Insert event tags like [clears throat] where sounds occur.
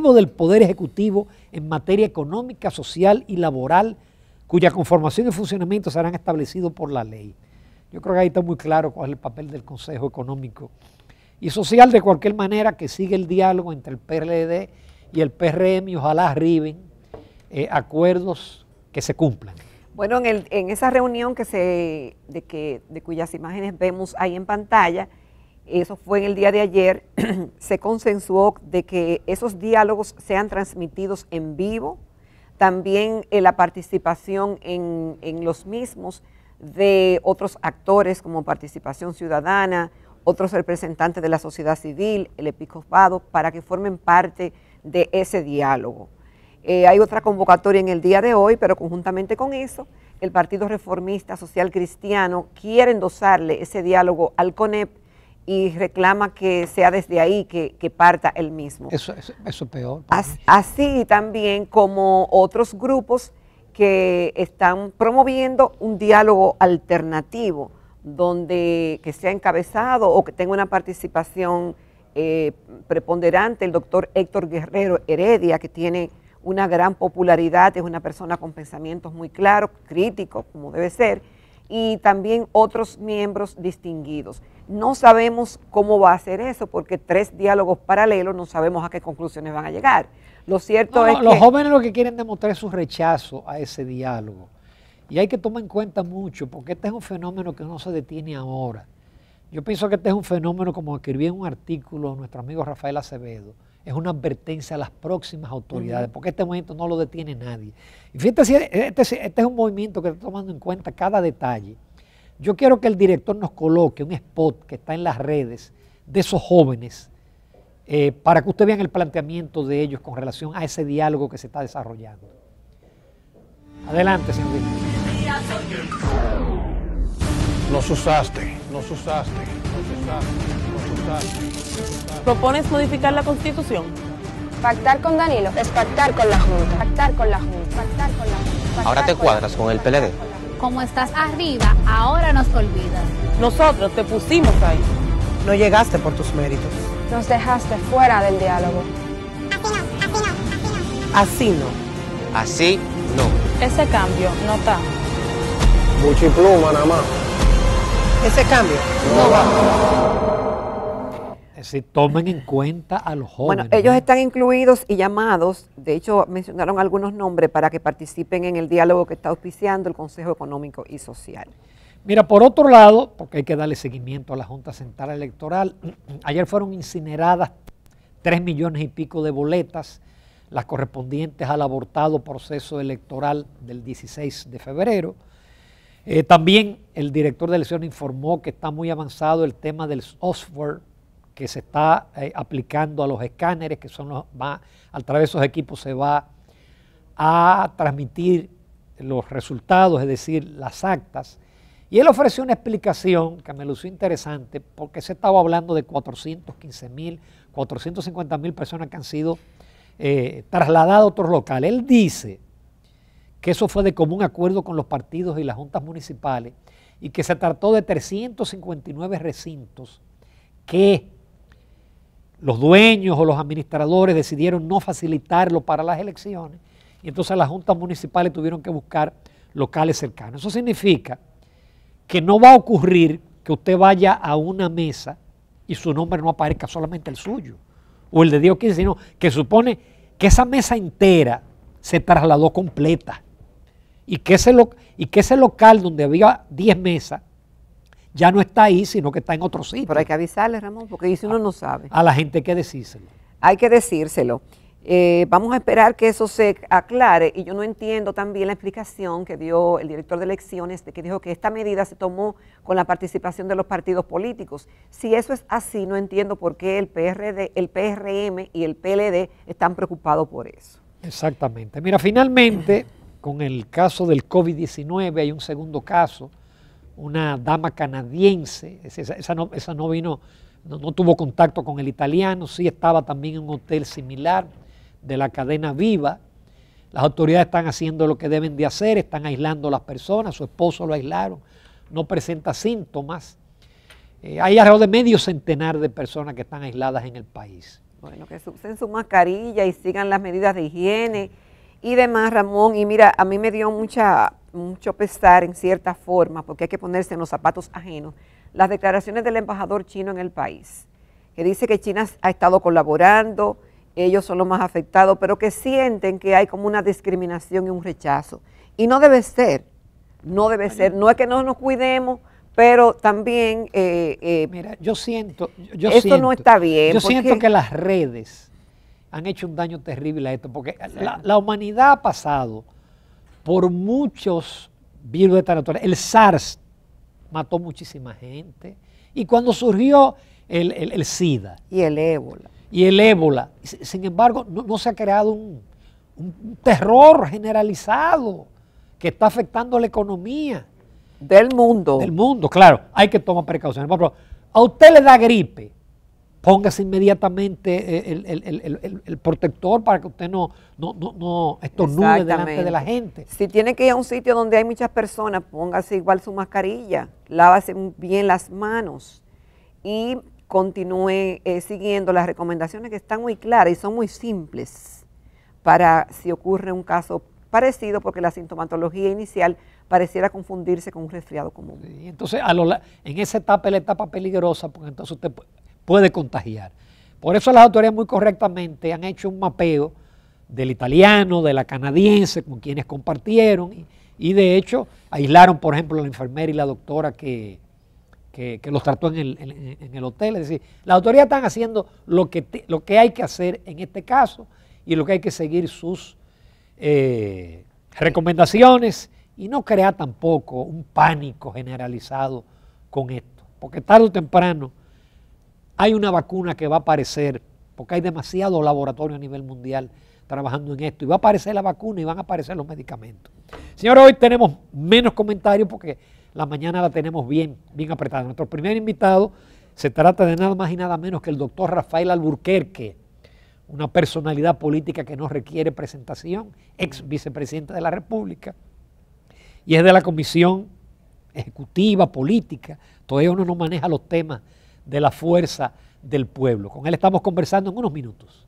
del Poder Ejecutivo en materia económica, social y laboral, cuya conformación y funcionamiento serán establecidos por la ley. Yo creo que ahí está muy claro cuál es el papel del Consejo Económico y Social de cualquier manera que sigue el diálogo entre el PLD y el PRM y ojalá arriben eh, acuerdos que se cumplan. Bueno, en, en esa reunión que se, de, que, de cuyas imágenes vemos ahí en pantalla, eso fue en el día de ayer, [clears throat] se consensuó de que esos diálogos sean transmitidos en vivo, también eh, la participación en, los mismos de otros actores como Participación Ciudadana, otros representantes de la sociedad civil, el episcopado, para que formen parte de ese diálogo. Eh, hay otra convocatoria en el día de hoy, pero conjuntamente con eso, el Partido Reformista Social Cristiano quiere endosarle ese diálogo al CONEP y reclama que sea desde ahí que, parta él mismo. Eso, peor. Así, también como otros grupos que están promoviendo un diálogo alternativo, donde que sea encabezado o que tenga una participación eh, preponderante el doctor Héctor Guerrero Heredia, que tiene una gran popularidad, es una persona con pensamientos muy claros, críticos, como debe ser, y también otros miembros distinguidos. No sabemos cómo va a ser eso, porque tres diálogos paralelos no sabemos a qué conclusiones van a llegar. Lo cierto es que. Los jóvenes lo que quieren demostrar es su rechazo a ese diálogo. Y hay que tomar en cuenta mucho, porque este es un fenómeno que no se detiene ahora. Yo pienso que este es un fenómeno, como escribí en un artículo nuestro amigo Rafael Acevedo, es una advertencia a las próximas autoridades, porque este momento no lo detiene nadie. Y fíjate, e, este, este, es un movimiento que está tomando en cuenta cada detalle. Yo quiero que el director nos coloque un spot que está en las redes de esos jóvenes eh, para que usted vean el planteamiento de ellos con relación a ese diálogo que se está desarrollando. Adelante, señor. Nos usaste, nos usaste, nos usaste. ¿Propones modificar la Constitución? Pactar con Danilo es pactar con la Junta. Pactar con la Junta. Pactar con la Junta. Ahora te cuadras con el PLD. Como estás arriba, ahora nos olvidas. Nosotros te pusimos ahí. No llegaste por tus méritos. Nos dejaste fuera del diálogo. Así no. Así no. Ese cambio no está. Mucho nada más. Ese cambio no, va. Si tomen en cuenta a los jóvenes. Bueno, ellos están incluidos y llamados, de hecho mencionaron algunos nombres para que participen en el diálogo que está auspiciando el Consejo Económico y Social. Mira, por otro lado, porque hay que darle seguimiento a la Junta Central Electoral, [clears throat] ayer fueron incineradas tres millones y pico de boletas, las correspondientes al abortado proceso electoral del 16 de febrero. Eh, también el director de elección informó que está muy avanzado el tema del software que se está eh, aplicando a los escáneres, que son los, más, a través de esos equipos se va a transmitir los resultados, es decir, las actas. Y él ofreció una explicación que me lució interesante, porque se estaba hablando de 415 mil, 450 mil personas que han sido eh, trasladadas a otro local. Él dice que eso fue de común acuerdo con los partidos y las juntas municipales y que se trató de 359 recintos que los dueños o los administradores decidieron no facilitarlo para las elecciones y entonces las juntas municipales tuvieron que buscar locales cercanos. Eso significa que no va a ocurrir que usted vaya a una mesa y su nombre no aparezca solamente el suyo o el de Dios 15, sino que supone que esa mesa entera se trasladó completa y que ese, y que ese local donde había 10 mesas ya no está ahí, sino que está en otro sitio. Pero hay que avisarle, Ramón, porque si uno no sabe. A la gente hay que decírselo. Hay que decírselo. Eh, vamos a esperar que eso se aclare y yo no entiendo también la explicación que dio el director de elecciones, de que dijo que esta medida se tomó con la participación de los partidos políticos. Si eso es así, no entiendo por qué el, PRD, el PRM y el PLD están preocupados por eso. Exactamente. Mira, finalmente, con el caso del COVID-19, hay un segundo caso una dama canadiense, esa, no, vino, no, tuvo contacto con el italiano, sí estaba también en un hotel similar de la cadena Viva. Las autoridades están haciendo lo que deben de hacer, están aislando a las personas, su esposo lo aislaron, no presenta síntomas. Eh, hay alrededor de medio centenar de personas que están aisladas en el país. Bueno, que usen su mascarilla y sigan las medidas de higiene y demás, Ramón. Y mira, a mí me dio mucha mucho pesar en cierta forma, porque hay que ponerse en los zapatos ajenos, las declaraciones del embajador chino en el país, que dice que China ha estado colaborando, ellos son los más afectados, pero que sienten que hay como una discriminación y un rechazo. Y no debe ser, no debe ser, no es que no nos cuidemos, pero también... Eh, eh, Mira, yo siento... esto no está bien. Yo siento que las redes han hecho un daño terrible a esto, porque la humanidad ha pasado por muchos virus de esta naturaleza. El SARS mató muchísima gente. Y cuando surgió el, SIDA. Y el ébola. Y el ébola. Sin embargo, no, se ha creado un, terror generalizado que está afectando la economía. Del mundo. Del mundo, claro. Hay que tomar precauciones. a usted le da gripe póngase inmediatamente eh, el, protector para que usted no, no, no, no estornude delante de la gente. Si tiene que ir a un sitio donde hay muchas personas, póngase igual su mascarilla, lávase bien las manos y continúe eh, siguiendo las recomendaciones que están muy claras y son muy simples para si ocurre un caso parecido, porque la sintomatología inicial pareciera confundirse con un resfriado común. entonces, a en esa etapa es la etapa peligrosa, porque entonces usted puede contagiar. Por eso las autoridades muy correctamente han hecho un mapeo del italiano, de la canadiense, con quienes compartieron y, de hecho aislaron, por ejemplo, la enfermera y la doctora que, los trató en el, hotel. Es decir, las autoridades están haciendo lo que, lo que hay que hacer en este caso y lo que hay que seguir sus eh, recomendaciones y no crear tampoco un pánico generalizado con esto, porque tarde o temprano hay una vacuna que va a aparecer, porque hay demasiado laboratorios a nivel mundial trabajando en esto, y va a aparecer la vacuna y van a aparecer los medicamentos. Señores, hoy tenemos menos comentarios porque la mañana la tenemos bien, bien apretada. Nuestro primer invitado se trata de nada más y nada menos que el doctor Rafael Alburquerque, una personalidad política que no requiere presentación, ex vicepresidente de la República, y es de la Comisión Ejecutiva Política. Todavía uno no maneja los temas de la fuerza del pueblo. Con él estamos conversando en unos minutos.